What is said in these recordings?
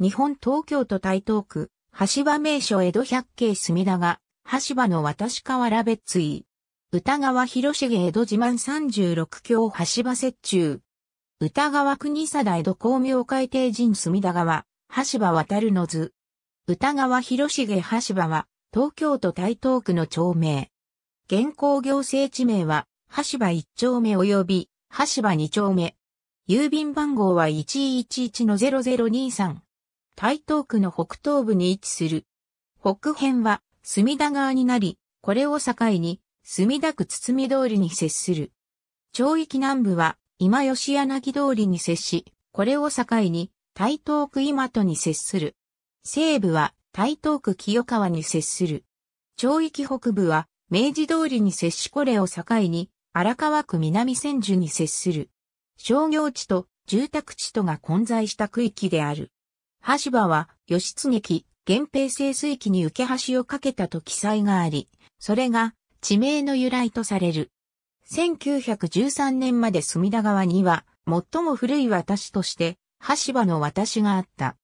日本東京都台東区、橋場名所江戸百景隅田が、橋場の渡し河原別井。歌川広重江戸自慢36橋橋場折中。歌川国貞江戸光明海底人隅田川、橋場渡るの図。歌川広重橋場は、東京都台東区の町名。現行行政地名は、橋場1丁目及び、橋場2丁目。郵便番号は111-0023。台東区の北東部に位置する。北辺は隅田川になり、これを境に墨田区堤通りに接する。町域南部は今吉柳通りに接し、これを境に台東区今戸に接する。西部は台東区清川に接する。町域北部は明治通りに接しこれを境に荒川区南千住に接する。商業地と住宅地とが混在した区域である。橋場は、義経記、源平清水記に受け橋をかけたと記載があり、それが地名の由来とされる。1913年まで隅田川には、最も古い私として、橋場の私があった。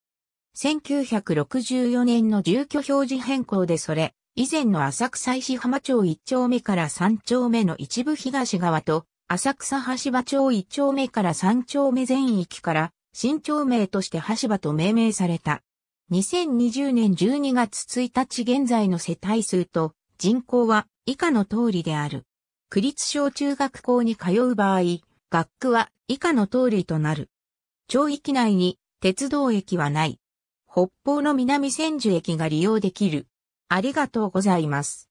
1964年の住居表示変更でそれ、以前の浅草石浜町一丁目から三丁目の一部東側と、浅草橋場町一丁目から三丁目全域から新町名として橋場と命名された。2020年12月1日現在の世帯数と人口は以下の通りである。区立小中学校に通う場合、学区は以下の通りとなる。町域内に鉄道駅はない。北方の南千住駅が利用できる。ありがとうございます。